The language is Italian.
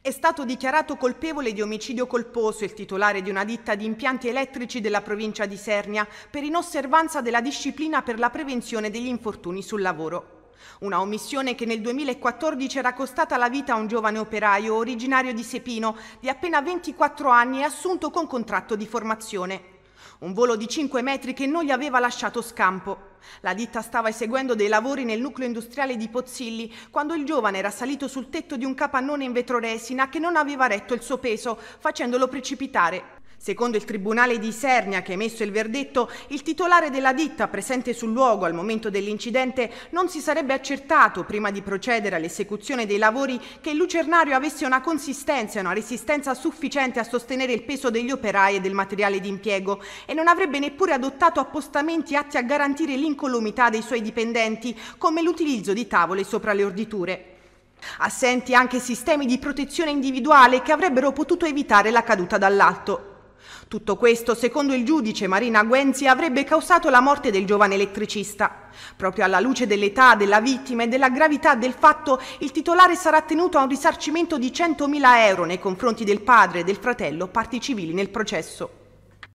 È stato dichiarato colpevole di omicidio colposo il titolare di una ditta di impianti elettrici della provincia di Sernia per inosservanza della disciplina per la prevenzione degli infortuni sul lavoro. Una omissione che nel 2014 era costata la vita a un giovane operaio originario di Sepino, di appena 24 anni e assunto con contratto di formazione. Un volo di 5 metri che non gli aveva lasciato scampo. La ditta stava eseguendo dei lavori nel nucleo industriale di Pozzilli quando il giovane era salito sul tetto di un capannone in vetroresina che non aveva retto il suo peso, facendolo precipitare Secondo il Tribunale di Isernia che ha emesso il verdetto, il titolare della ditta presente sul luogo al momento dell'incidente non si sarebbe accertato prima di procedere all'esecuzione dei lavori che il lucernario avesse una consistenza e una resistenza sufficiente a sostenere il peso degli operai e del materiale di impiego e non avrebbe neppure adottato appostamenti atti a garantire l'incolumità dei suoi dipendenti, come l'utilizzo di tavole sopra le orditure. Assenti anche sistemi di protezione individuale che avrebbero potuto evitare la caduta dall'alto. Tutto questo, secondo il giudice Marina Guenzi, avrebbe causato la morte del giovane elettricista. Proprio alla luce dell'età della vittima e della gravità del fatto, il titolare sarà tenuto a un risarcimento di 100.000 euro nei confronti del padre e del fratello, parti civili nel processo.